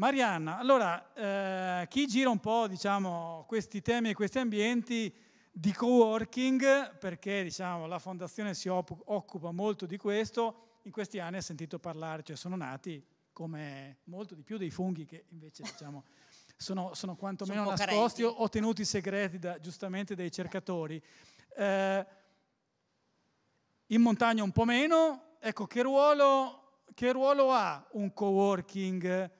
Marianna, allora eh, chi gira un po' diciamo, questi temi e questi ambienti di co-working, perché diciamo, la fondazione si occupa molto di questo, in questi anni ha sentito parlare, cioè sono nati come molto di più dei funghi che invece diciamo, sono, sono quantomeno sono nascosti o tenuti segreti da, giustamente dai cercatori. Eh, in montagna un po' meno, ecco che ruolo, che ruolo ha un co-working?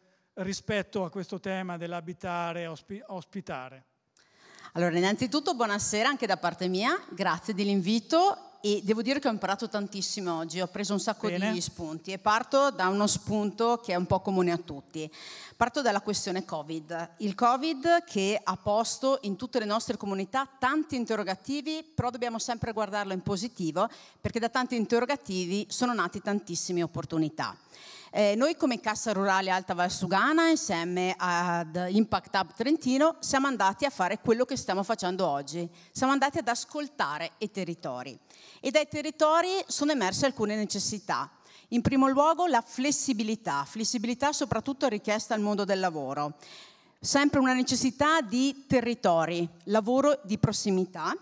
rispetto a questo tema dell'abitare e ospi- ospitare? Allora, innanzitutto buonasera anche da parte mia, grazie dell'invito e devo dire che ho imparato tantissimo oggi, ho preso un sacco Bene. di spunti e parto da uno spunto che è un po' comune a tutti. Parto dalla questione Covid, il Covid che ha posto in tutte le nostre comunità tanti interrogativi, però dobbiamo sempre guardarlo in positivo perché da tanti interrogativi sono nati tantissime opportunità. Eh, noi come Cassa Rurale Alta Valsugana, insieme ad Impact Hub Trentino, siamo andati a fare quello che stiamo facendo oggi. Siamo andati ad ascoltare i territori e dai territori sono emerse alcune necessità. In primo luogo la flessibilità, flessibilità soprattutto richiesta al mondo del lavoro. Sempre una necessità di territori, lavoro di prossimità,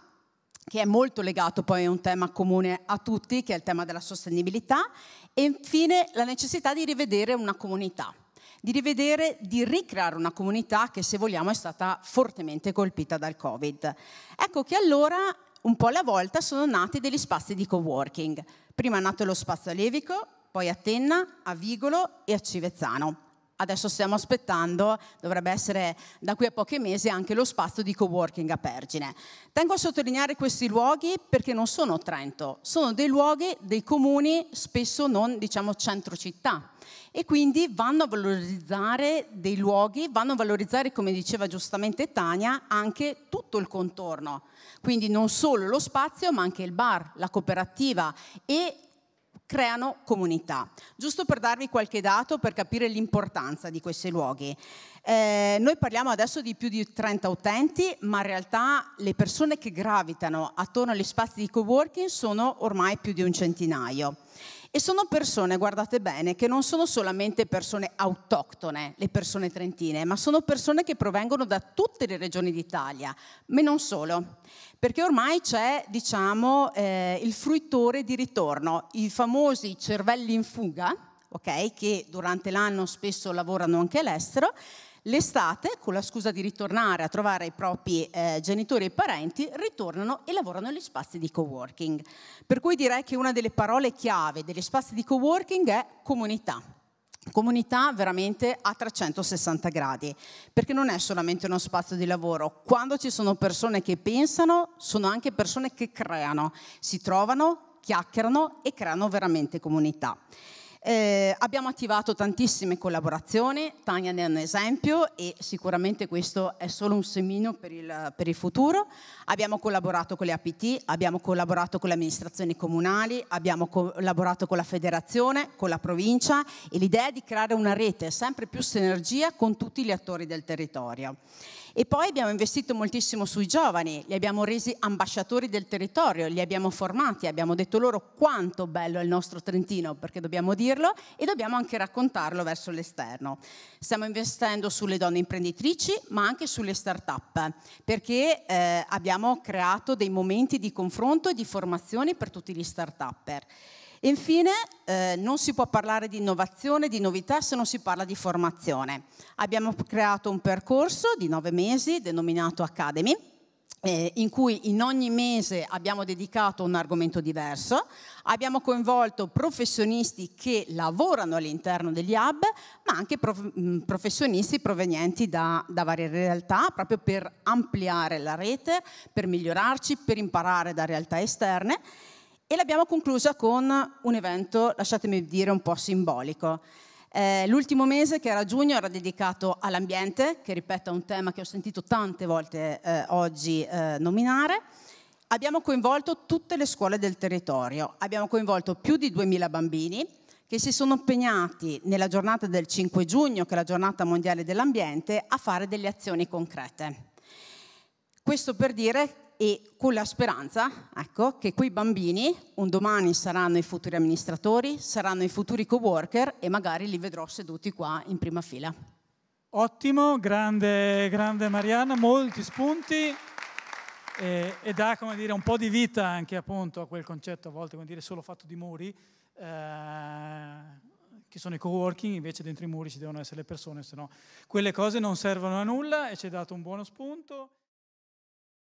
che è molto legato poi a un tema comune a tutti, che è il tema della sostenibilità, e infine la necessità di rivedere una comunità, di rivedere, di ricreare una comunità che se vogliamo è stata fortemente colpita dal Covid. Ecco che allora un po' alla volta sono nati degli spazi di coworking. Prima è nato lo spazio a Levico, poi a Tenna, a Vigolo e a Civezzano adesso stiamo aspettando, dovrebbe essere da qui a pochi mesi anche lo spazio di coworking a Pergine. Tengo a sottolineare questi luoghi perché non sono Trento, sono dei luoghi, dei comuni spesso non diciamo centro città e quindi vanno a valorizzare dei luoghi, vanno a valorizzare come diceva giustamente Tania anche tutto il contorno, quindi non solo lo spazio ma anche il bar, la cooperativa e creano comunità. Giusto per darvi qualche dato per capire l'importanza di questi luoghi. Eh, noi parliamo adesso di più di 30 utenti, ma in realtà le persone che gravitano attorno agli spazi di coworking sono ormai più di un centinaio. E sono persone, guardate bene, che non sono solamente persone autoctone, le persone trentine, ma sono persone che provengono da tutte le regioni d'Italia, ma non solo, perché ormai c'è, diciamo, eh, il fruitore di ritorno, i famosi cervelli in fuga, okay, che durante l'anno spesso lavorano anche all'estero, L'estate, con la scusa di ritornare a trovare i propri eh, genitori e parenti, ritornano e lavorano negli spazi di coworking. Per cui direi che una delle parole chiave degli spazi di coworking è comunità comunità veramente a 360 gradi, perché non è solamente uno spazio di lavoro, quando ci sono persone che pensano, sono anche persone che creano, si trovano, chiacchierano e creano veramente comunità. Eh, abbiamo attivato tantissime collaborazioni, Tania ne è un esempio e sicuramente questo è solo un semino per il, per il futuro. Abbiamo collaborato con le APT, abbiamo collaborato con le amministrazioni comunali, abbiamo collaborato con la federazione, con la provincia e l'idea è di creare una rete, sempre più sinergia con tutti gli attori del territorio. E poi abbiamo investito moltissimo sui giovani, li abbiamo resi ambasciatori del territorio, li abbiamo formati, abbiamo detto loro quanto bello è il nostro Trentino, perché dobbiamo dirlo e dobbiamo anche raccontarlo verso l'esterno. Stiamo investendo sulle donne imprenditrici, ma anche sulle start-up, perché eh, abbiamo creato dei momenti di confronto e di formazione per tutti gli start-upper. Infine, eh, non si può parlare di innovazione, di novità se non si parla di formazione. Abbiamo creato un percorso di nove mesi denominato Academy, eh, in cui in ogni mese abbiamo dedicato un argomento diverso, abbiamo coinvolto professionisti che lavorano all'interno degli hub, ma anche prof- mm, professionisti provenienti da, da, varie realtà, proprio per ampliare la rete, per migliorarci, per imparare da realtà esterne e l'abbiamo conclusa con un evento, lasciatemi dire, un po' simbolico. Eh, l'ultimo mese, che era giugno, era dedicato all'ambiente, che ripeto è un tema che ho sentito tante volte eh, oggi eh, nominare. Abbiamo coinvolto tutte le scuole del territorio, abbiamo coinvolto più di 2000 bambini che si sono impegnati nella giornata del 5 giugno, che è la giornata mondiale dell'ambiente, a fare delle azioni concrete. Questo per dire e con la speranza ecco, che quei bambini un domani saranno i futuri amministratori, saranno i futuri co-worker e magari li vedrò seduti qua in prima fila. Ottimo, grande, grande Mariana, molti spunti e, e dà come dire, un po' di vita anche appunto a quel concetto a volte come dire, solo fatto di muri, eh, che sono i co-working, invece dentro i muri ci devono essere le persone, se no quelle cose non servono a nulla e ci hai dato un buono spunto.